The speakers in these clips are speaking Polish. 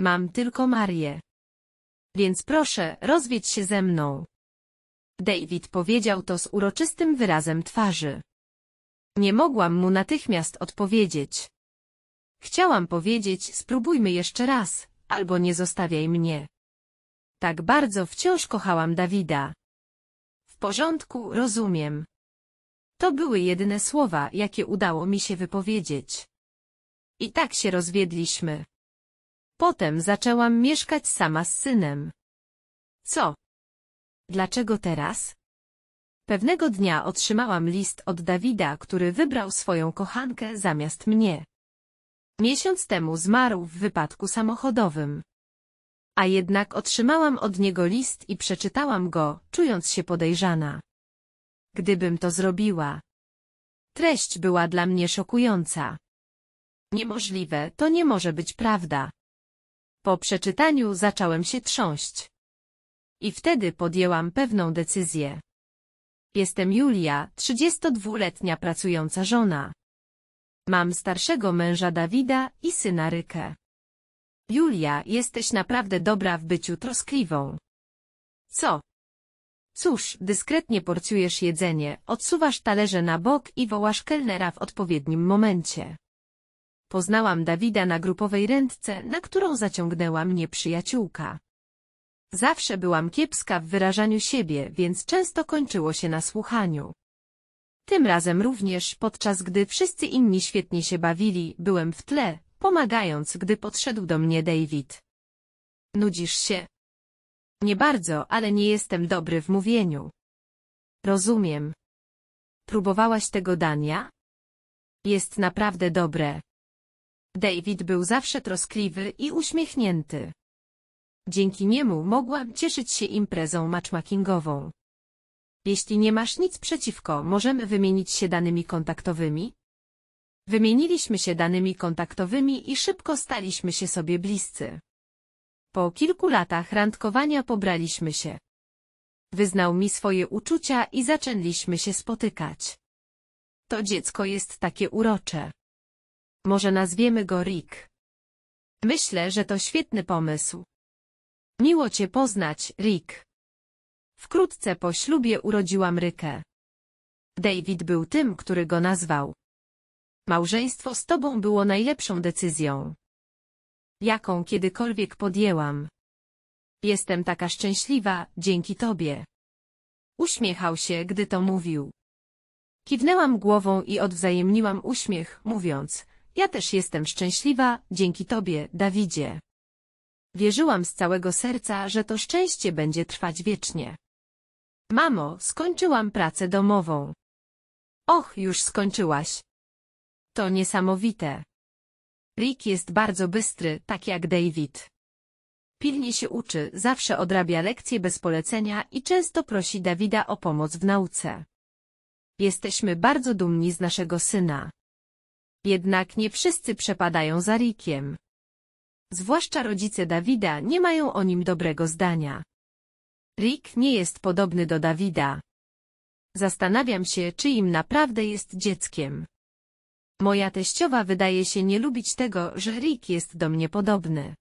Mam tylko Marię. Więc proszę, rozwiedź się ze mną. David powiedział to z uroczystym wyrazem twarzy. Nie mogłam mu natychmiast odpowiedzieć. Chciałam powiedzieć, spróbujmy jeszcze raz, albo nie zostawiaj mnie. Tak bardzo wciąż kochałam Dawida. W porządku, rozumiem. To były jedyne słowa, jakie udało mi się wypowiedzieć. I tak się rozwiedliśmy. Potem zaczęłam mieszkać sama z synem. Co? Dlaczego teraz? Pewnego dnia otrzymałam list od Dawida, który wybrał swoją kochankę zamiast mnie. Miesiąc temu zmarł w wypadku samochodowym. A jednak otrzymałam od niego list i przeczytałam go, czując się podejrzana. Gdybym to zrobiła. Treść była dla mnie szokująca. Niemożliwe, to nie może być prawda. Po przeczytaniu zacząłem się trząść. I wtedy podjęłam pewną decyzję. Jestem Julia, 32-letnia pracująca żona. Mam starszego męża Dawida i syna Rykę. Julia, jesteś naprawdę dobra w byciu troskliwą. Co? Cóż, dyskretnie porcjujesz jedzenie, odsuwasz talerze na bok i wołasz kelnera w odpowiednim momencie. Poznałam Dawida na grupowej rentce, na którą zaciągnęła mnie przyjaciółka. Zawsze byłam kiepska w wyrażaniu siebie, więc często kończyło się na słuchaniu. Tym razem również, podczas gdy wszyscy inni świetnie się bawili, byłem w tle, pomagając, gdy podszedł do mnie David. Nudzisz się? Nie bardzo, ale nie jestem dobry w mówieniu. Rozumiem. Próbowałaś tego dania? Jest naprawdę dobre. David był zawsze troskliwy i uśmiechnięty. Dzięki niemu mogłam cieszyć się imprezą matchmakingową. Jeśli nie masz nic przeciwko, możemy wymienić się danymi kontaktowymi? Wymieniliśmy się danymi kontaktowymi i szybko staliśmy się sobie bliscy. Po kilku latach randkowania pobraliśmy się. Wyznał mi swoje uczucia i zaczęliśmy się spotykać. To dziecko jest takie urocze. Może nazwiemy go Rick. Myślę, że to świetny pomysł. Miło cię poznać, Rick. Wkrótce po ślubie urodziłam Rykę. David był tym, który go nazwał. Małżeństwo z tobą było najlepszą decyzją, jaką kiedykolwiek podjęłam. Jestem taka szczęśliwa, dzięki tobie. Uśmiechał się, gdy to mówił. Kiwnęłam głową i odwzajemniłam uśmiech, mówiąc, ja też jestem szczęśliwa, dzięki Tobie, Dawidzie. Wierzyłam z całego serca, że to szczęście będzie trwać wiecznie. Mamo, skończyłam pracę domową. Och, już skończyłaś. To niesamowite. Rick jest bardzo bystry, tak jak David. Pilnie się uczy, zawsze odrabia lekcje bez polecenia i często prosi Dawida o pomoc w nauce. Jesteśmy bardzo dumni z naszego syna. Jednak nie wszyscy przepadają za Rickiem. Zwłaszcza rodzice Dawida nie mają o nim dobrego zdania. Rick nie jest podobny do Dawida. Zastanawiam się, czy im naprawdę jest dzieckiem. Moja teściowa wydaje się nie lubić tego, że Rick jest do mnie podobny.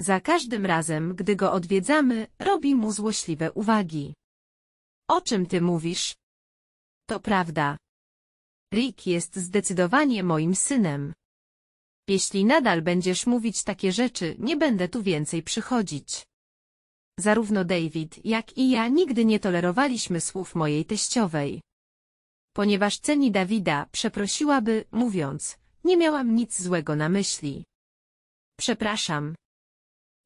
Za każdym razem, gdy go odwiedzamy, robi mu złośliwe uwagi. O czym ty mówisz? To prawda. Rick jest zdecydowanie moim synem. Jeśli nadal będziesz mówić takie rzeczy, nie będę tu więcej przychodzić. Zarówno David, jak i ja nigdy nie tolerowaliśmy słów mojej teściowej. Ponieważ ceni Dawida, przeprosiłaby, mówiąc, nie miałam nic złego na myśli. Przepraszam.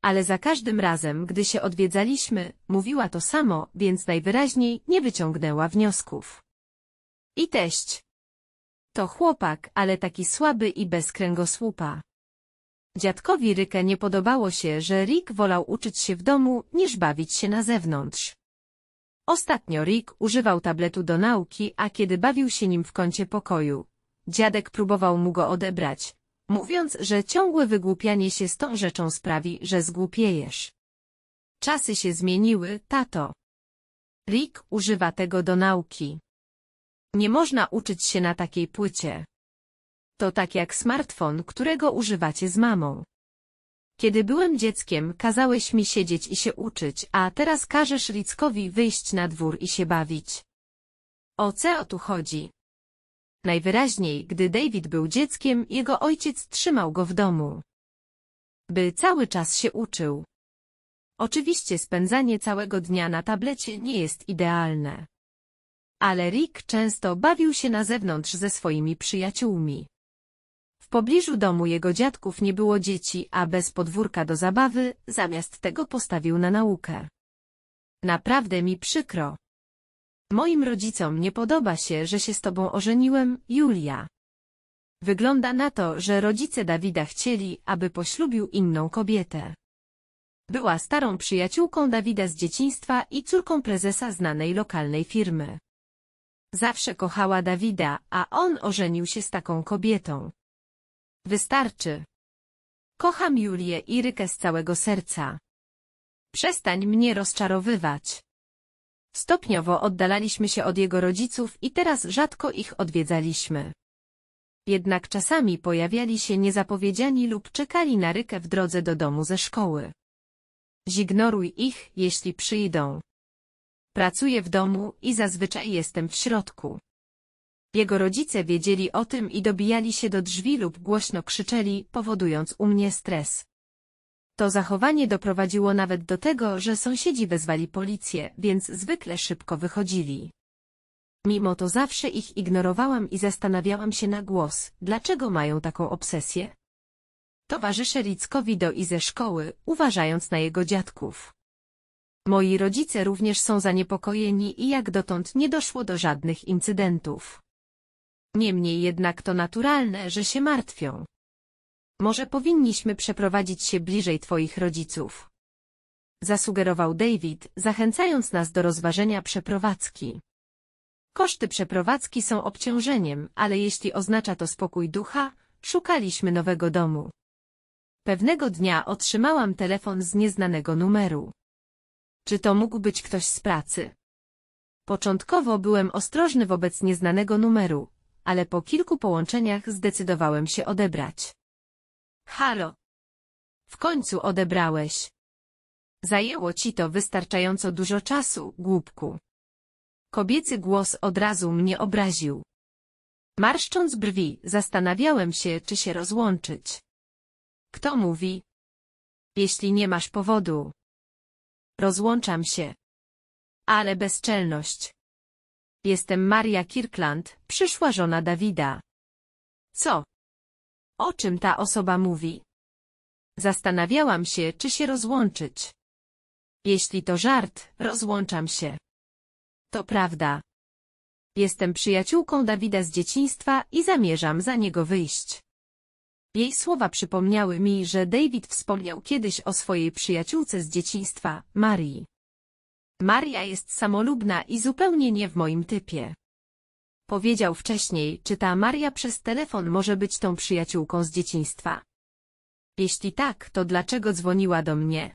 Ale za każdym razem, gdy się odwiedzaliśmy, mówiła to samo, więc najwyraźniej nie wyciągnęła wniosków. I teść. To chłopak, ale taki słaby i bez kręgosłupa. Dziadkowi Rykę nie podobało się, że Rick wolał uczyć się w domu, niż bawić się na zewnątrz. Ostatnio Rick używał tabletu do nauki, a kiedy bawił się nim w kącie pokoju, dziadek próbował mu go odebrać, mówiąc, że ciągłe wygłupianie się z tą rzeczą sprawi, że zgłupiejesz. Czasy się zmieniły, tato. Rick używa tego do nauki. Nie można uczyć się na takiej płycie. To tak jak smartfon, którego używacie z mamą. Kiedy byłem dzieckiem, kazałeś mi siedzieć i się uczyć, a teraz każesz Rickowi wyjść na dwór i się bawić. O co tu chodzi? Najwyraźniej, gdy David był dzieckiem, jego ojciec trzymał go w domu. By cały czas się uczył. Oczywiście spędzanie całego dnia na tablecie nie jest idealne ale Rick często bawił się na zewnątrz ze swoimi przyjaciółmi. W pobliżu domu jego dziadków nie było dzieci, a bez podwórka do zabawy, zamiast tego postawił na naukę. Naprawdę mi przykro. Moim rodzicom nie podoba się, że się z tobą ożeniłem, Julia. Wygląda na to, że rodzice Dawida chcieli, aby poślubił inną kobietę. Była starą przyjaciółką Dawida z dzieciństwa i córką prezesa znanej lokalnej firmy. Zawsze kochała Dawida, a on ożenił się z taką kobietą. Wystarczy. Kocham Julię i Rykę z całego serca. Przestań mnie rozczarowywać. Stopniowo oddalaliśmy się od jego rodziców i teraz rzadko ich odwiedzaliśmy. Jednak czasami pojawiali się niezapowiedziani lub czekali na Rykę w drodze do domu ze szkoły. Zignoruj ich, jeśli przyjdą. Pracuję w domu i zazwyczaj jestem w środku. Jego rodzice wiedzieli o tym i dobijali się do drzwi lub głośno krzyczeli, powodując u mnie stres. To zachowanie doprowadziło nawet do tego, że sąsiedzi wezwali policję, więc zwykle szybko wychodzili. Mimo to zawsze ich ignorowałam i zastanawiałam się na głos, dlaczego mają taką obsesję. Towarzyszę Rickowi do i ze szkoły, uważając na jego dziadków. Moi rodzice również są zaniepokojeni i jak dotąd nie doszło do żadnych incydentów. Niemniej jednak to naturalne, że się martwią. Może powinniśmy przeprowadzić się bliżej Twoich rodziców. Zasugerował David, zachęcając nas do rozważenia przeprowadzki. Koszty przeprowadzki są obciążeniem, ale jeśli oznacza to spokój ducha, szukaliśmy nowego domu. Pewnego dnia otrzymałam telefon z nieznanego numeru. Czy to mógł być ktoś z pracy? Początkowo byłem ostrożny wobec nieznanego numeru, ale po kilku połączeniach zdecydowałem się odebrać. Halo. W końcu odebrałeś. Zajęło ci to wystarczająco dużo czasu, głupku. Kobiecy głos od razu mnie obraził. Marszcząc brwi, zastanawiałem się, czy się rozłączyć. Kto mówi? Jeśli nie masz powodu, Rozłączam się. Ale bezczelność. Jestem Maria Kirkland, przyszła żona Dawida. Co? O czym ta osoba mówi? Zastanawiałam się, czy się rozłączyć. Jeśli to żart, rozłączam się. To prawda. Jestem przyjaciółką Dawida z dzieciństwa i zamierzam za niego wyjść. Jej słowa przypomniały mi, że David wspomniał kiedyś o swojej przyjaciółce z dzieciństwa, Marii. Maria jest samolubna i zupełnie nie w moim typie. Powiedział wcześniej, czy ta Maria przez telefon może być tą przyjaciółką z dzieciństwa. Jeśli tak, to dlaczego dzwoniła do mnie?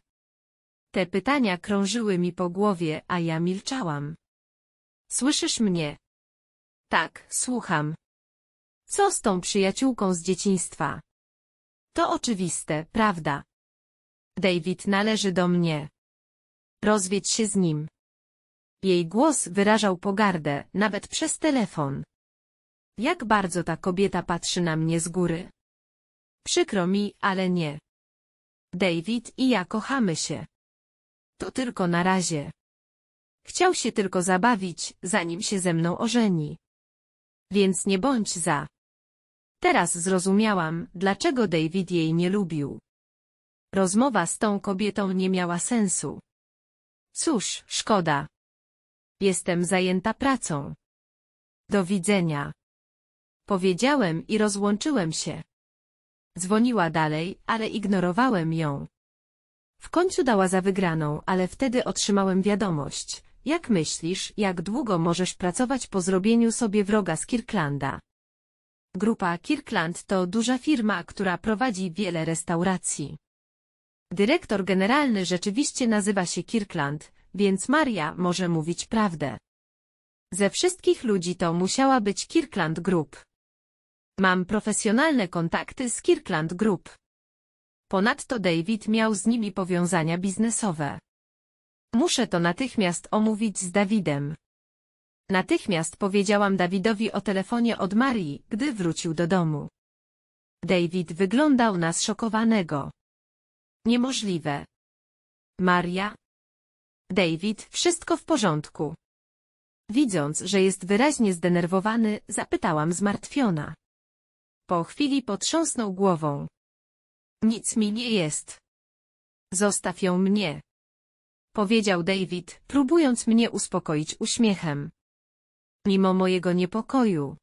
Te pytania krążyły mi po głowie, a ja milczałam. Słyszysz mnie? Tak, słucham. Co z tą przyjaciółką z dzieciństwa? To oczywiste, prawda? David należy do mnie. Rozwiedź się z nim. Jej głos wyrażał pogardę, nawet przez telefon. Jak bardzo ta kobieta patrzy na mnie z góry. Przykro mi, ale nie. David i ja kochamy się. To tylko na razie. Chciał się tylko zabawić, zanim się ze mną ożeni. Więc nie bądź za. Teraz zrozumiałam, dlaczego David jej nie lubił. Rozmowa z tą kobietą nie miała sensu. Cóż, szkoda. Jestem zajęta pracą. Do widzenia. Powiedziałem i rozłączyłem się. Dzwoniła dalej, ale ignorowałem ją. W końcu dała za wygraną, ale wtedy otrzymałem wiadomość. Jak myślisz, jak długo możesz pracować po zrobieniu sobie wroga z Kirklanda? Grupa Kirkland to duża firma, która prowadzi wiele restauracji. Dyrektor generalny rzeczywiście nazywa się Kirkland, więc Maria może mówić prawdę. Ze wszystkich ludzi to musiała być Kirkland Group. Mam profesjonalne kontakty z Kirkland Group. Ponadto David miał z nimi powiązania biznesowe. Muszę to natychmiast omówić z Dawidem. Natychmiast powiedziałam Dawidowi o telefonie od Marii, gdy wrócił do domu. David wyglądał na zszokowanego. Niemożliwe. Maria? David, wszystko w porządku. Widząc, że jest wyraźnie zdenerwowany, zapytałam zmartwiona. Po chwili potrząsnął głową. Nic mi nie jest. Zostaw ją mnie. Powiedział David, próbując mnie uspokoić uśmiechem. Mimo mojego niepokoju,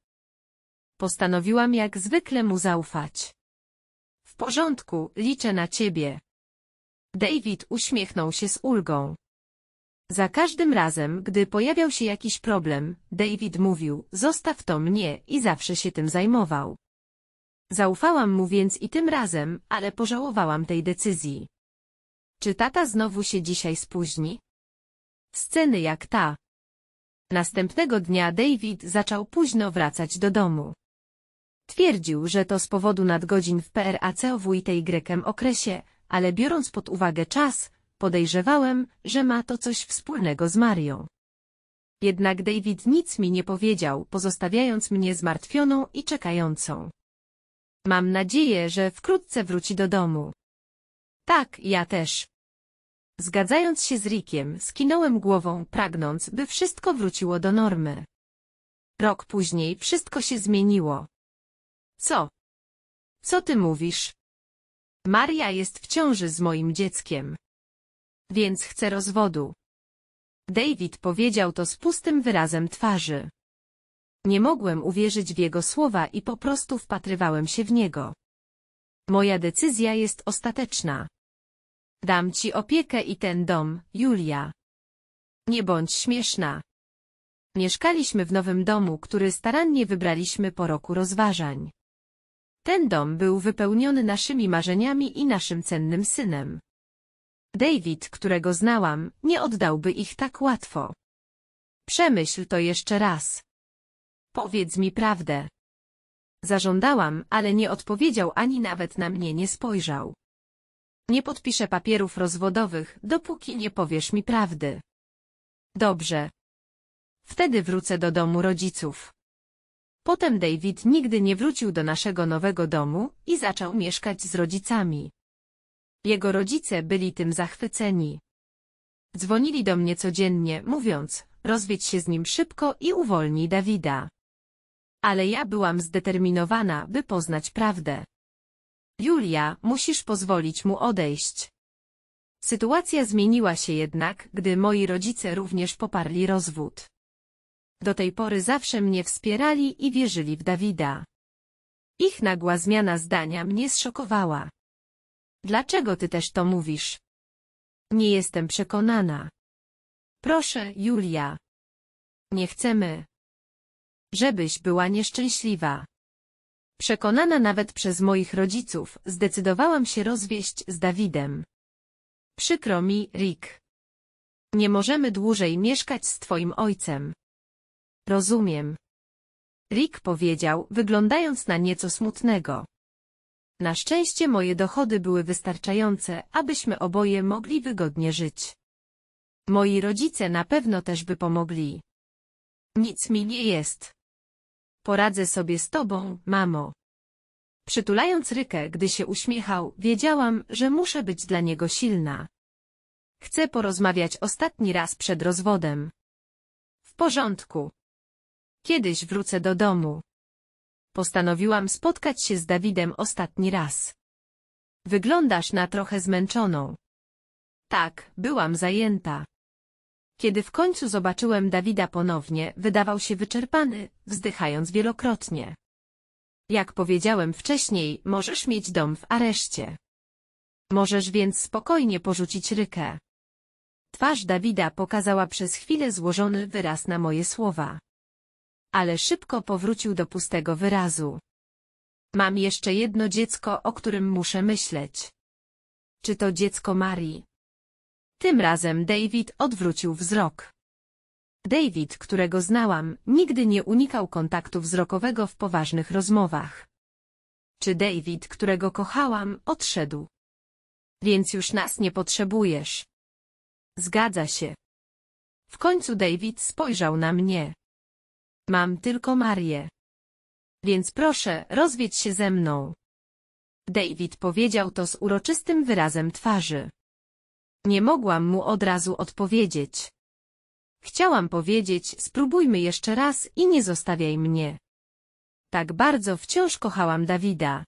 postanowiłam jak zwykle mu zaufać. W porządku, liczę na ciebie. David uśmiechnął się z ulgą. Za każdym razem, gdy pojawiał się jakiś problem, David mówił, zostaw to mnie i zawsze się tym zajmował. Zaufałam mu więc i tym razem, ale pożałowałam tej decyzji. Czy tata znowu się dzisiaj spóźni? Sceny jak ta, Następnego dnia David zaczął późno wracać do domu. Twierdził, że to z powodu nadgodzin w PRAC o WITY okresie, ale biorąc pod uwagę czas, podejrzewałem, że ma to coś wspólnego z Marią. Jednak David nic mi nie powiedział, pozostawiając mnie zmartwioną i czekającą. Mam nadzieję, że wkrótce wróci do domu. Tak, ja też. Zgadzając się z Rickiem, skinąłem głową, pragnąc, by wszystko wróciło do normy. Rok później wszystko się zmieniło. Co? Co ty mówisz? Maria jest w ciąży z moim dzieckiem. Więc chce rozwodu. David powiedział to z pustym wyrazem twarzy. Nie mogłem uwierzyć w jego słowa i po prostu wpatrywałem się w niego. Moja decyzja jest ostateczna. Dam ci opiekę i ten dom, Julia. Nie bądź śmieszna. Mieszkaliśmy w nowym domu, który starannie wybraliśmy po roku rozważań. Ten dom był wypełniony naszymi marzeniami i naszym cennym synem. David, którego znałam, nie oddałby ich tak łatwo. Przemyśl to jeszcze raz. Powiedz mi prawdę. Zażądałam, ale nie odpowiedział ani nawet na mnie nie spojrzał. Nie podpiszę papierów rozwodowych, dopóki nie powiesz mi prawdy. Dobrze. Wtedy wrócę do domu rodziców. Potem David nigdy nie wrócił do naszego nowego domu i zaczął mieszkać z rodzicami. Jego rodzice byli tym zachwyceni. Dzwonili do mnie codziennie, mówiąc, rozwiedź się z nim szybko i uwolnij Dawida. Ale ja byłam zdeterminowana, by poznać prawdę. Julia, musisz pozwolić mu odejść. Sytuacja zmieniła się jednak, gdy moi rodzice również poparli rozwód. Do tej pory zawsze mnie wspierali i wierzyli w Dawida. Ich nagła zmiana zdania mnie zszokowała. Dlaczego ty też to mówisz? Nie jestem przekonana. Proszę, Julia. Nie chcemy, żebyś była nieszczęśliwa. Przekonana nawet przez moich rodziców, zdecydowałam się rozwieść z Dawidem. Przykro mi, Rick. Nie możemy dłużej mieszkać z twoim ojcem. Rozumiem. Rick powiedział, wyglądając na nieco smutnego. Na szczęście moje dochody były wystarczające, abyśmy oboje mogli wygodnie żyć. Moi rodzice na pewno też by pomogli. Nic mi nie jest. Poradzę sobie z tobą, mamo. Przytulając Rykę, gdy się uśmiechał, wiedziałam, że muszę być dla niego silna. Chcę porozmawiać ostatni raz przed rozwodem. W porządku. Kiedyś wrócę do domu. Postanowiłam spotkać się z Dawidem ostatni raz. Wyglądasz na trochę zmęczoną. Tak, byłam zajęta. Kiedy w końcu zobaczyłem Dawida ponownie, wydawał się wyczerpany, wzdychając wielokrotnie. Jak powiedziałem wcześniej, możesz mieć dom w areszcie. Możesz więc spokojnie porzucić rykę. Twarz Dawida pokazała przez chwilę złożony wyraz na moje słowa. Ale szybko powrócił do pustego wyrazu. Mam jeszcze jedno dziecko, o którym muszę myśleć. Czy to dziecko Marii, tym razem David odwrócił wzrok. David, którego znałam, nigdy nie unikał kontaktu wzrokowego w poważnych rozmowach. Czy David, którego kochałam, odszedł? Więc już nas nie potrzebujesz. Zgadza się. W końcu David spojrzał na mnie. Mam tylko Marię. Więc proszę, rozwiedź się ze mną. David powiedział to z uroczystym wyrazem twarzy. Nie mogłam mu od razu odpowiedzieć. Chciałam powiedzieć, spróbujmy jeszcze raz i nie zostawiaj mnie. Tak bardzo wciąż kochałam Dawida.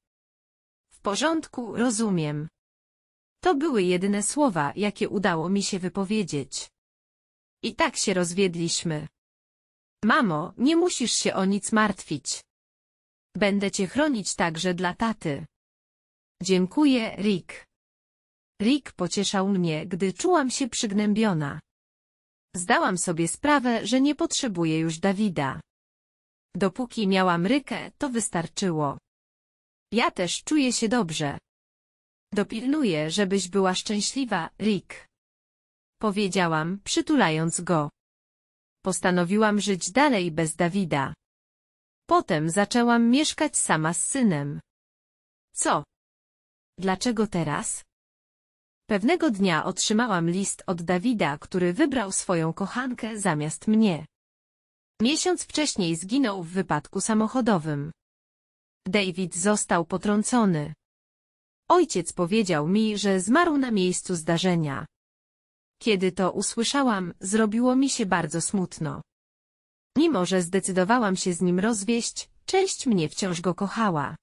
W porządku, rozumiem. To były jedyne słowa, jakie udało mi się wypowiedzieć. I tak się rozwiedliśmy. Mamo, nie musisz się o nic martwić. Będę cię chronić także dla taty. Dziękuję, Rick. Rick pocieszał mnie, gdy czułam się przygnębiona. Zdałam sobie sprawę, że nie potrzebuję już Dawida. Dopóki miałam Rykę, to wystarczyło. Ja też czuję się dobrze. Dopilnuję, żebyś była szczęśliwa, Rick. Powiedziałam, przytulając go. Postanowiłam żyć dalej bez Dawida. Potem zaczęłam mieszkać sama z synem. Co? Dlaczego teraz? Pewnego dnia otrzymałam list od Dawida, który wybrał swoją kochankę zamiast mnie. Miesiąc wcześniej zginął w wypadku samochodowym. David został potrącony. Ojciec powiedział mi, że zmarł na miejscu zdarzenia. Kiedy to usłyszałam, zrobiło mi się bardzo smutno. Mimo, że zdecydowałam się z nim rozwieść, część mnie wciąż go kochała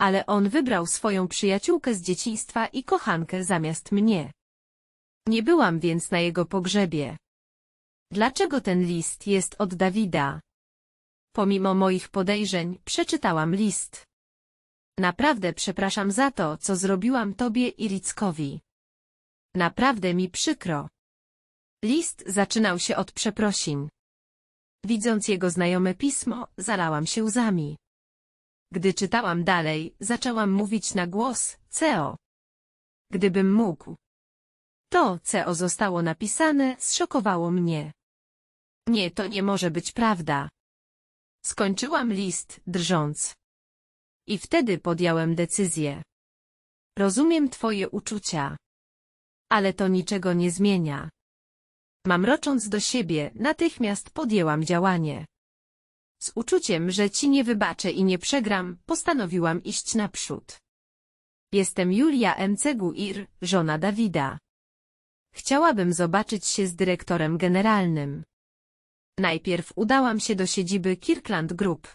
ale on wybrał swoją przyjaciółkę z dzieciństwa i kochankę zamiast mnie. Nie byłam więc na jego pogrzebie. Dlaczego ten list jest od Dawida? Pomimo moich podejrzeń, przeczytałam list. Naprawdę przepraszam za to, co zrobiłam tobie i Rickowi. Naprawdę mi przykro. List zaczynał się od przeprosin. Widząc jego znajome pismo, zalałam się łzami. Gdy czytałam dalej, zaczęłam mówić na głos, CEO. Gdybym mógł. To, CO zostało napisane, zszokowało mnie. Nie, to nie może być prawda. Skończyłam list, drżąc. I wtedy podjąłem decyzję. Rozumiem twoje uczucia. Ale to niczego nie zmienia. Mamrocząc do siebie, natychmiast podjęłam działanie. Z uczuciem, że ci nie wybaczę i nie przegram, postanowiłam iść naprzód. Jestem Julia M. żona Dawida. Chciałabym zobaczyć się z dyrektorem generalnym. Najpierw udałam się do siedziby Kirkland Group.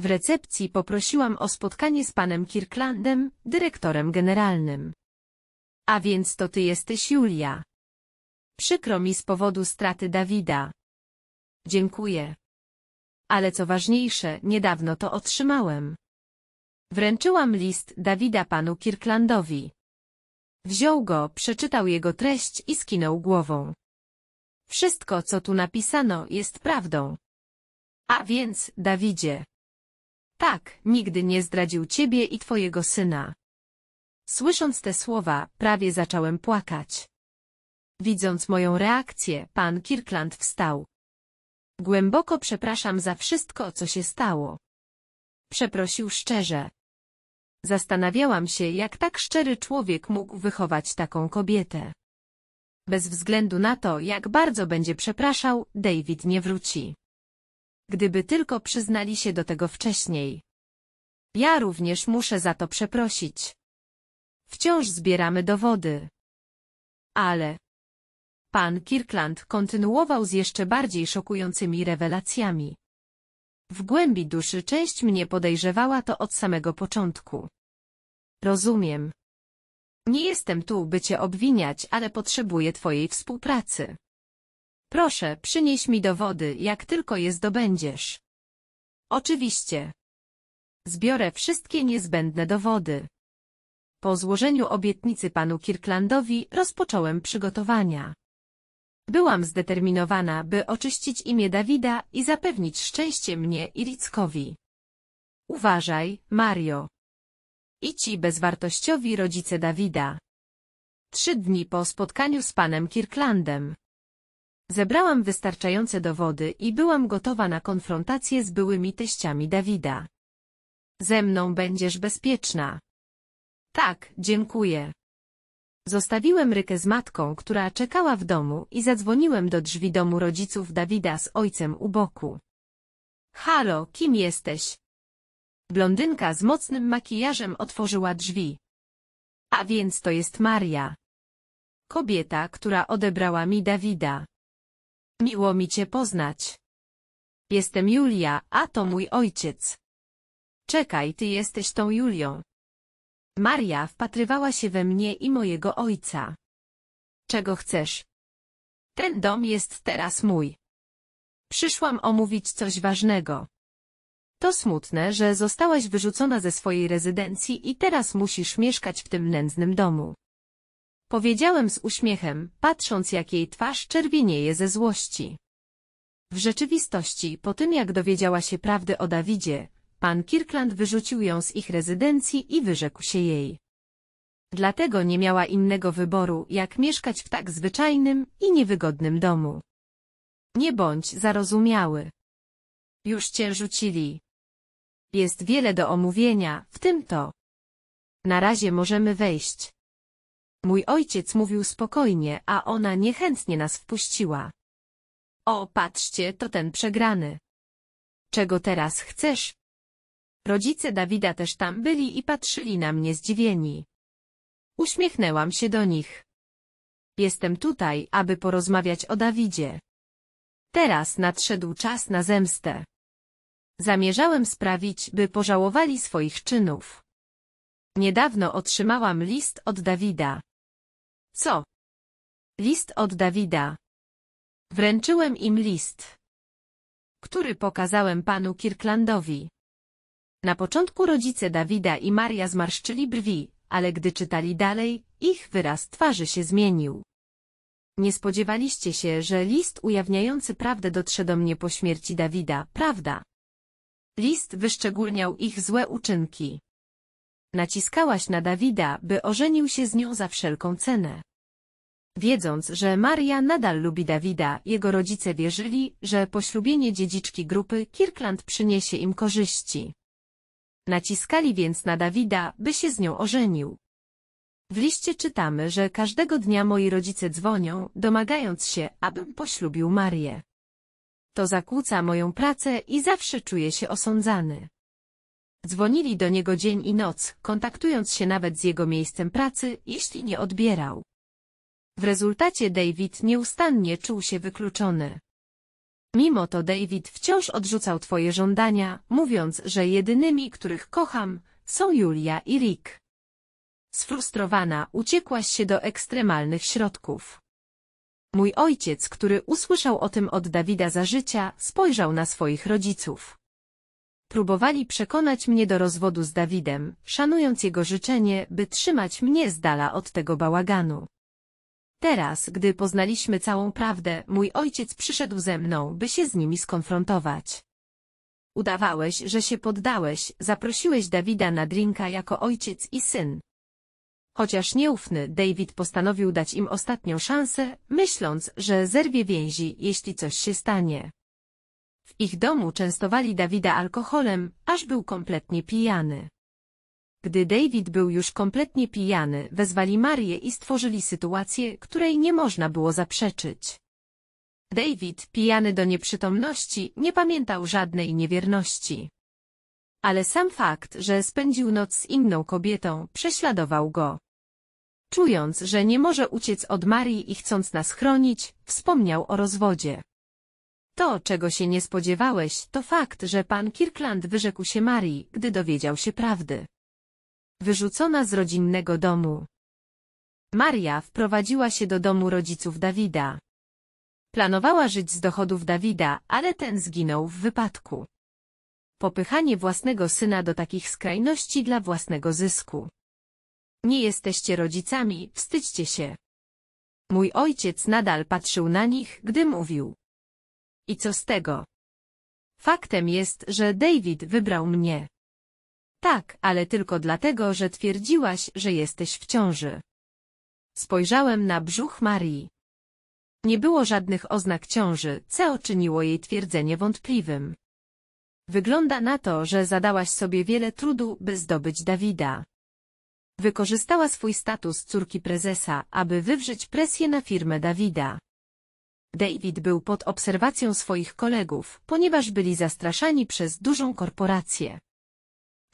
W recepcji poprosiłam o spotkanie z panem Kirklandem, dyrektorem generalnym. A więc to ty jesteś Julia. Przykro mi z powodu straty Dawida. Dziękuję ale co ważniejsze, niedawno to otrzymałem. Wręczyłam list Dawida panu Kirklandowi. Wziął go, przeczytał jego treść i skinął głową. Wszystko, co tu napisano, jest prawdą. A więc, Dawidzie. Tak, nigdy nie zdradził ciebie i twojego syna. Słysząc te słowa, prawie zacząłem płakać. Widząc moją reakcję, pan Kirkland wstał. Głęboko przepraszam za wszystko, co się stało. Przeprosił szczerze. Zastanawiałam się, jak tak szczery człowiek mógł wychować taką kobietę. Bez względu na to, jak bardzo będzie przepraszał, David nie wróci. Gdyby tylko przyznali się do tego wcześniej. Ja również muszę za to przeprosić. Wciąż zbieramy dowody. Ale, Pan Kirkland kontynuował z jeszcze bardziej szokującymi rewelacjami. W głębi duszy część mnie podejrzewała to od samego początku. Rozumiem. Nie jestem tu, by cię obwiniać, ale potrzebuję twojej współpracy. Proszę, przynieś mi dowody, jak tylko je zdobędziesz. Oczywiście. Zbiorę wszystkie niezbędne dowody. Po złożeniu obietnicy panu Kirklandowi rozpocząłem przygotowania. Byłam zdeterminowana, by oczyścić imię Dawida i zapewnić szczęście mnie i Rickowi. Uważaj, Mario. I ci bezwartościowi rodzice Dawida. Trzy dni po spotkaniu z panem Kirklandem. Zebrałam wystarczające dowody i byłam gotowa na konfrontację z byłymi teściami Dawida. Ze mną będziesz bezpieczna. Tak, dziękuję. Zostawiłem Rykę z matką, która czekała w domu i zadzwoniłem do drzwi domu rodziców Dawida z ojcem u boku. Halo, kim jesteś? Blondynka z mocnym makijażem otworzyła drzwi. A więc to jest Maria. Kobieta, która odebrała mi Dawida. Miło mi cię poznać. Jestem Julia, a to mój ojciec. Czekaj, ty jesteś tą Julią. Maria wpatrywała się we mnie i mojego ojca. Czego chcesz? Ten dom jest teraz mój. Przyszłam omówić coś ważnego. To smutne, że zostałaś wyrzucona ze swojej rezydencji i teraz musisz mieszkać w tym nędznym domu. Powiedziałem z uśmiechem, patrząc jak jej twarz czerwienieje ze złości. W rzeczywistości, po tym jak dowiedziała się prawdy o Dawidzie, Pan Kirkland wyrzucił ją z ich rezydencji i wyrzekł się jej. Dlatego nie miała innego wyboru, jak mieszkać w tak zwyczajnym i niewygodnym domu. Nie bądź zarozumiały. Już cię rzucili. Jest wiele do omówienia, w tym to. Na razie możemy wejść. Mój ojciec mówił spokojnie, a ona niechętnie nas wpuściła. O, patrzcie, to ten przegrany. Czego teraz chcesz, Rodzice Dawida też tam byli i patrzyli na mnie zdziwieni. Uśmiechnęłam się do nich. Jestem tutaj, aby porozmawiać o Dawidzie. Teraz nadszedł czas na zemstę. Zamierzałem sprawić, by pożałowali swoich czynów. Niedawno otrzymałam list od Dawida. Co? List od Dawida. Wręczyłem im list, który pokazałem panu Kirklandowi. Na początku rodzice Dawida i Maria zmarszczyli brwi, ale gdy czytali dalej, ich wyraz twarzy się zmienił. Nie spodziewaliście się, że list ujawniający prawdę dotrze do mnie po śmierci Dawida, prawda? List wyszczególniał ich złe uczynki. Naciskałaś na Dawida, by ożenił się z nią za wszelką cenę. Wiedząc, że Maria nadal lubi Dawida, jego rodzice wierzyli, że poślubienie dziedziczki grupy Kirkland przyniesie im korzyści. Naciskali więc na Dawida, by się z nią ożenił. W liście czytamy, że każdego dnia moi rodzice dzwonią, domagając się, abym poślubił Marię. To zakłóca moją pracę i zawsze czuję się osądzany. Dzwonili do niego dzień i noc, kontaktując się nawet z jego miejscem pracy, jeśli nie odbierał. W rezultacie David nieustannie czuł się wykluczony. Mimo to David wciąż odrzucał twoje żądania, mówiąc, że jedynymi, których kocham, są Julia i Rick. Sfrustrowana uciekłaś się do ekstremalnych środków. Mój ojciec, który usłyszał o tym od Dawida za życia, spojrzał na swoich rodziców. Próbowali przekonać mnie do rozwodu z Dawidem, szanując jego życzenie, by trzymać mnie z dala od tego bałaganu. Teraz, gdy poznaliśmy całą prawdę, mój ojciec przyszedł ze mną, by się z nimi skonfrontować. Udawałeś, że się poddałeś, zaprosiłeś Dawida na drinka jako ojciec i syn. Chociaż nieufny, David postanowił dać im ostatnią szansę, myśląc, że zerwie więzi, jeśli coś się stanie. W ich domu częstowali Dawida alkoholem, aż był kompletnie pijany. Gdy David był już kompletnie pijany, wezwali Marię i stworzyli sytuację, której nie można było zaprzeczyć. David, pijany do nieprzytomności, nie pamiętał żadnej niewierności. Ale sam fakt, że spędził noc z inną kobietą, prześladował go. Czując, że nie może uciec od Marii i chcąc nas chronić, wspomniał o rozwodzie. To, czego się nie spodziewałeś, to fakt, że pan Kirkland wyrzekł się Marii, gdy dowiedział się prawdy wyrzucona z rodzinnego domu. Maria wprowadziła się do domu rodziców Dawida. Planowała żyć z dochodów Dawida, ale ten zginął w wypadku. Popychanie własnego syna do takich skrajności dla własnego zysku. Nie jesteście rodzicami, wstydźcie się. Mój ojciec nadal patrzył na nich, gdy mówił. I co z tego? Faktem jest, że David wybrał mnie. Tak, ale tylko dlatego, że twierdziłaś, że jesteś w ciąży. Spojrzałem na brzuch Marii. Nie było żadnych oznak ciąży, co czyniło jej twierdzenie wątpliwym. Wygląda na to, że zadałaś sobie wiele trudu, by zdobyć Dawida. Wykorzystała swój status córki prezesa, aby wywrzeć presję na firmę Dawida. David był pod obserwacją swoich kolegów, ponieważ byli zastraszani przez dużą korporację.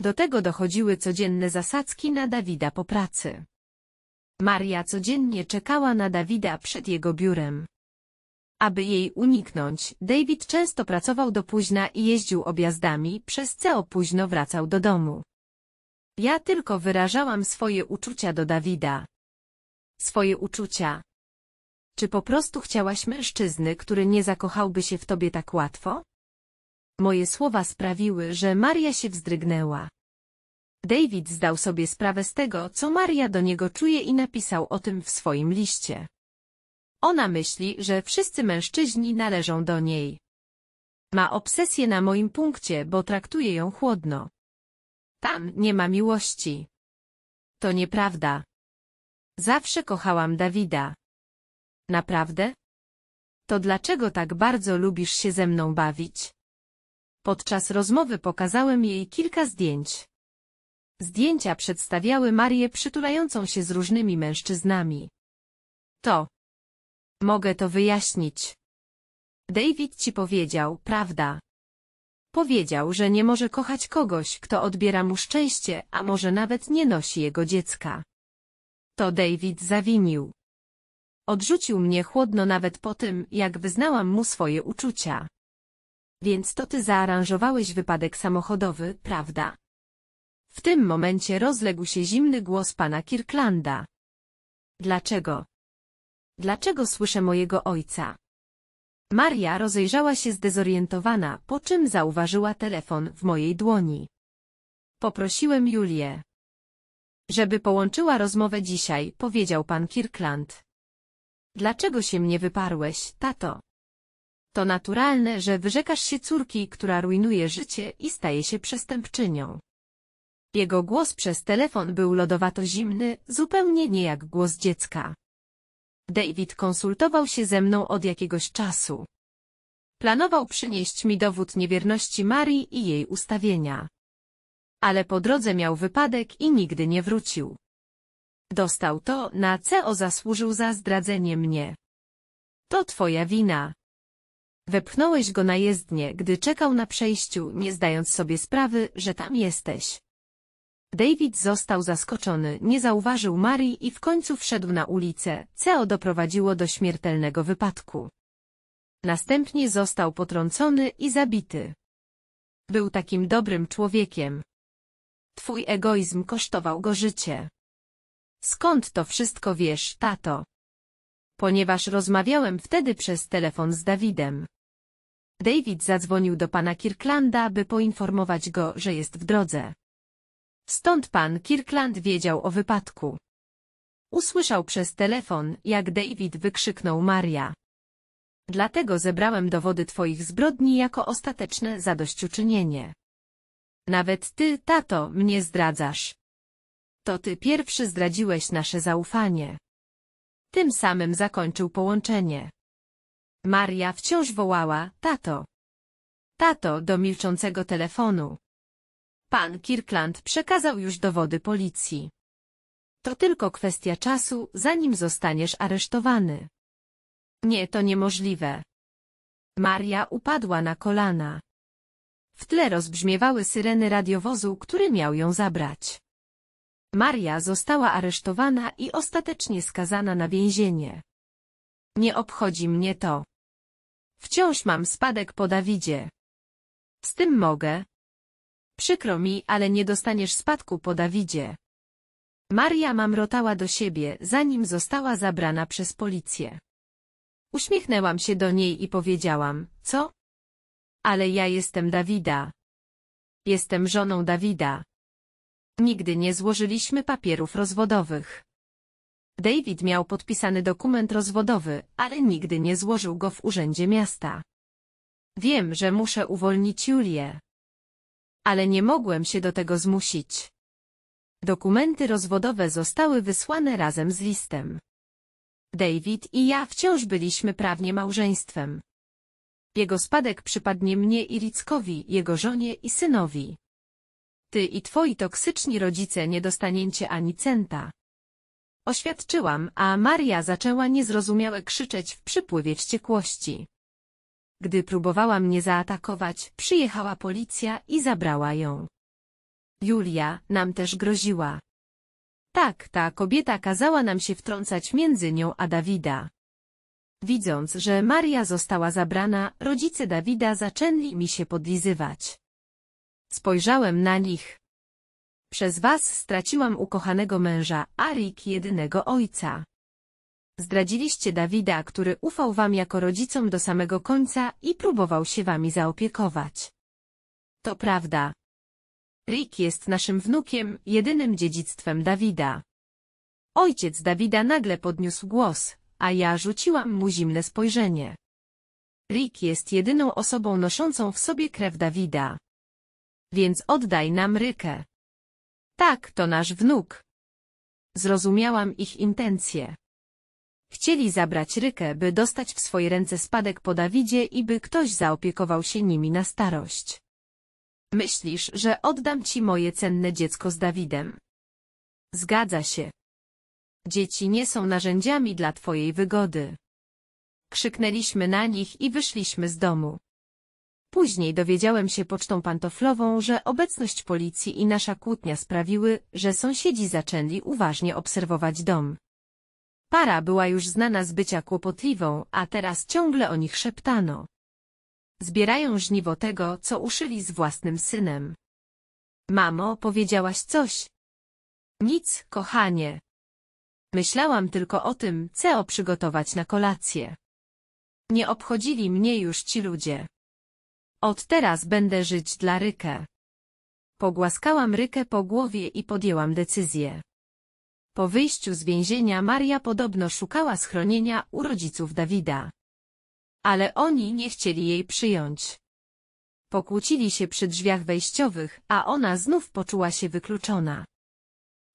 Do tego dochodziły codzienne zasadzki na Dawida po pracy. Maria codziennie czekała na Dawida przed jego biurem. Aby jej uniknąć, David często pracował do późna i jeździł objazdami, przez co późno wracał do domu. Ja tylko wyrażałam swoje uczucia do Dawida. Swoje uczucia. Czy po prostu chciałaś mężczyzny, który nie zakochałby się w tobie tak łatwo? Moje słowa sprawiły, że Maria się wzdrygnęła. David zdał sobie sprawę z tego, co Maria do niego czuje i napisał o tym w swoim liście. Ona myśli, że wszyscy mężczyźni należą do niej. Ma obsesję na moim punkcie, bo traktuje ją chłodno. Tam nie ma miłości. To nieprawda. Zawsze kochałam Dawida. Naprawdę? To dlaczego tak bardzo lubisz się ze mną bawić? Podczas rozmowy pokazałem jej kilka zdjęć. Zdjęcia przedstawiały Marię przytulającą się z różnymi mężczyznami. To. Mogę to wyjaśnić. David ci powiedział, prawda. Powiedział, że nie może kochać kogoś, kto odbiera mu szczęście, a może nawet nie nosi jego dziecka. To David zawinił. Odrzucił mnie chłodno nawet po tym, jak wyznałam mu swoje uczucia. Więc to ty zaaranżowałeś wypadek samochodowy, prawda? W tym momencie rozległ się zimny głos pana Kirklanda. Dlaczego? Dlaczego słyszę mojego ojca? Maria rozejrzała się zdezorientowana, po czym zauważyła telefon w mojej dłoni. Poprosiłem Julię. Żeby połączyła rozmowę dzisiaj, powiedział pan Kirkland. Dlaczego się mnie wyparłeś, tato? To naturalne, że wyrzekasz się córki, która rujnuje życie i staje się przestępczynią. Jego głos przez telefon był lodowato-zimny, zupełnie nie jak głos dziecka. David konsultował się ze mną od jakiegoś czasu. Planował przynieść mi dowód niewierności Marii i jej ustawienia. Ale po drodze miał wypadek i nigdy nie wrócił. Dostał to, na co zasłużył za zdradzenie mnie. To twoja wina. Wepchnąłeś go na jezdnię, gdy czekał na przejściu, nie zdając sobie sprawy, że tam jesteś. David został zaskoczony, nie zauważył Marii i w końcu wszedł na ulicę, co doprowadziło do śmiertelnego wypadku. Następnie został potrącony i zabity. Był takim dobrym człowiekiem. Twój egoizm kosztował go życie. Skąd to wszystko wiesz, tato? Ponieważ rozmawiałem wtedy przez telefon z Dawidem. David zadzwonił do pana Kirklanda, by poinformować go, że jest w drodze. Stąd pan Kirkland wiedział o wypadku. Usłyszał przez telefon, jak David wykrzyknął Maria. Dlatego zebrałem dowody twoich zbrodni jako ostateczne zadośćuczynienie. Nawet ty, tato, mnie zdradzasz. To ty pierwszy zdradziłeś nasze zaufanie. Tym samym zakończył połączenie. Maria wciąż wołała, tato. Tato, do milczącego telefonu. Pan Kirkland przekazał już dowody policji. To tylko kwestia czasu, zanim zostaniesz aresztowany. Nie, to niemożliwe. Maria upadła na kolana. W tle rozbrzmiewały syreny radiowozu, który miał ją zabrać. Maria została aresztowana i ostatecznie skazana na więzienie. Nie obchodzi mnie to. Wciąż mam spadek po Dawidzie. Z tym mogę. Przykro mi, ale nie dostaniesz spadku po Dawidzie. Maria mamrotała do siebie, zanim została zabrana przez policję. Uśmiechnęłam się do niej i powiedziałam, co? Ale ja jestem Dawida. Jestem żoną Dawida. Nigdy nie złożyliśmy papierów rozwodowych. David miał podpisany dokument rozwodowy, ale nigdy nie złożył go w urzędzie miasta. Wiem, że muszę uwolnić Julię. Ale nie mogłem się do tego zmusić. Dokumenty rozwodowe zostały wysłane razem z listem. David i ja wciąż byliśmy prawnie małżeństwem. Jego spadek przypadnie mnie i Rickowi, jego żonie i synowi. Ty i twoi toksyczni rodzice nie dostaniecie ani centa. Oświadczyłam, a Maria zaczęła niezrozumiałe krzyczeć w przypływie wściekłości. Gdy próbowała mnie zaatakować, przyjechała policja i zabrała ją. Julia nam też groziła. Tak, ta kobieta kazała nam się wtrącać między nią a Dawida. Widząc, że Maria została zabrana, rodzice Dawida zaczęli mi się podlizywać. Spojrzałem na nich, przez was straciłam ukochanego męża, a Rik jedynego ojca. Zdradziliście Dawida, który ufał wam jako rodzicom do samego końca i próbował się wami zaopiekować. To prawda. Rik jest naszym wnukiem, jedynym dziedzictwem Dawida. Ojciec Dawida nagle podniósł głos, a ja rzuciłam mu zimne spojrzenie. Rik jest jedyną osobą noszącą w sobie krew Dawida. Więc oddaj nam Rykę. Tak, to nasz wnuk. Zrozumiałam ich intencje. Chcieli zabrać Rykę, by dostać w swoje ręce spadek po Dawidzie i by ktoś zaopiekował się nimi na starość. Myślisz, że oddam ci moje cenne dziecko z Dawidem? Zgadza się. Dzieci nie są narzędziami dla twojej wygody. Krzyknęliśmy na nich i wyszliśmy z domu. Później dowiedziałem się pocztą pantoflową, że obecność policji i nasza kłótnia sprawiły, że sąsiedzi zaczęli uważnie obserwować dom. Para była już znana z bycia kłopotliwą, a teraz ciągle o nich szeptano. Zbierają żniwo tego, co uszyli z własnym synem. Mamo, powiedziałaś coś? Nic, kochanie. Myślałam tylko o tym, co przygotować na kolację. Nie obchodzili mnie już ci ludzie. Od teraz będę żyć dla Rykę. Pogłaskałam Rykę po głowie i podjęłam decyzję. Po wyjściu z więzienia Maria podobno szukała schronienia u rodziców Dawida. Ale oni nie chcieli jej przyjąć. Pokłócili się przy drzwiach wejściowych, a ona znów poczuła się wykluczona.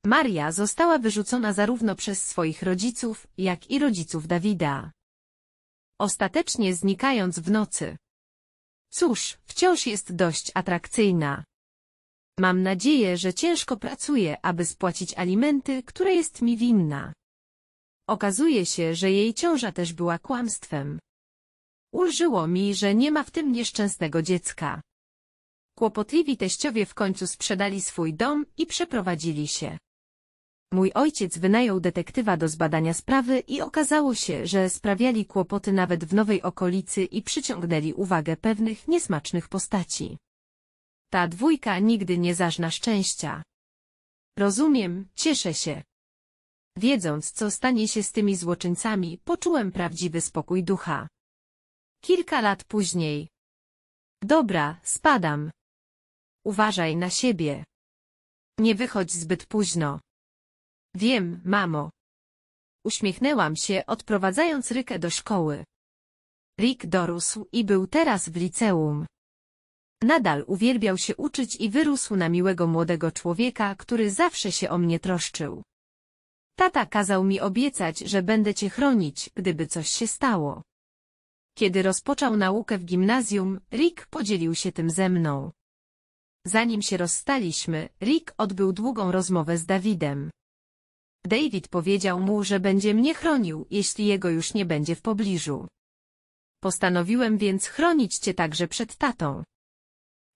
Maria została wyrzucona zarówno przez swoich rodziców, jak i rodziców Dawida. Ostatecznie znikając w nocy. Cóż, wciąż jest dość atrakcyjna. Mam nadzieję, że ciężko pracuje, aby spłacić alimenty, które jest mi winna. Okazuje się, że jej ciąża też była kłamstwem. Ulżyło mi, że nie ma w tym nieszczęsnego dziecka. Kłopotliwi teściowie w końcu sprzedali swój dom i przeprowadzili się. Mój ojciec wynajął detektywa do zbadania sprawy i okazało się, że sprawiali kłopoty nawet w nowej okolicy i przyciągnęli uwagę pewnych niesmacznych postaci. Ta dwójka nigdy nie zażna szczęścia. Rozumiem, cieszę się. Wiedząc, co stanie się z tymi złoczyńcami, poczułem prawdziwy spokój ducha. Kilka lat później. Dobra, spadam. Uważaj na siebie. Nie wychodź zbyt późno. Wiem, mamo. Uśmiechnęłam się, odprowadzając Rykę do szkoły. Rick dorósł i był teraz w liceum. Nadal uwielbiał się uczyć i wyrósł na miłego młodego człowieka, który zawsze się o mnie troszczył. Tata kazał mi obiecać, że będę cię chronić, gdyby coś się stało. Kiedy rozpoczął naukę w gimnazjum, Rick podzielił się tym ze mną. Zanim się rozstaliśmy, Rick odbył długą rozmowę z Dawidem. David powiedział mu, że będzie mnie chronił, jeśli jego już nie będzie w pobliżu. Postanowiłem więc chronić cię także przed tatą.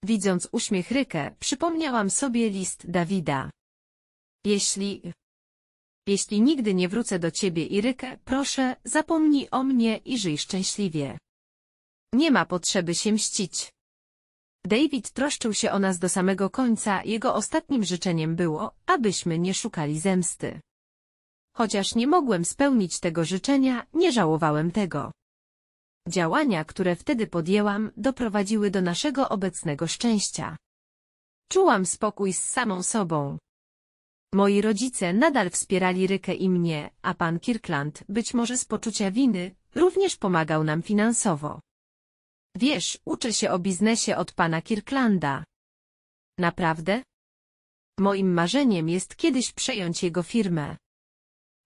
Widząc uśmiech Rykę, przypomniałam sobie list Dawida. Jeśli... Jeśli nigdy nie wrócę do ciebie i Rykę, proszę, zapomnij o mnie i żyj szczęśliwie. Nie ma potrzeby się mścić. David troszczył się o nas do samego końca, jego ostatnim życzeniem było, abyśmy nie szukali zemsty. Chociaż nie mogłem spełnić tego życzenia, nie żałowałem tego. Działania, które wtedy podjęłam, doprowadziły do naszego obecnego szczęścia. Czułam spokój z samą sobą. Moi rodzice nadal wspierali Rykę i mnie, a pan Kirkland, być może z poczucia winy, również pomagał nam finansowo. Wiesz, uczę się o biznesie od pana Kirklanda. Naprawdę? Moim marzeniem jest kiedyś przejąć jego firmę.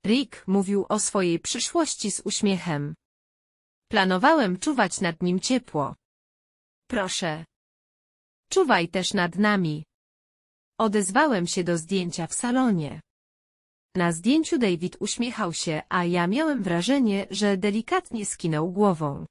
Rick mówił o swojej przyszłości z uśmiechem. Planowałem czuwać nad nim ciepło. Proszę. Czuwaj też nad nami. Odezwałem się do zdjęcia w salonie. Na zdjęciu David uśmiechał się, a ja miałem wrażenie, że delikatnie skinął głową.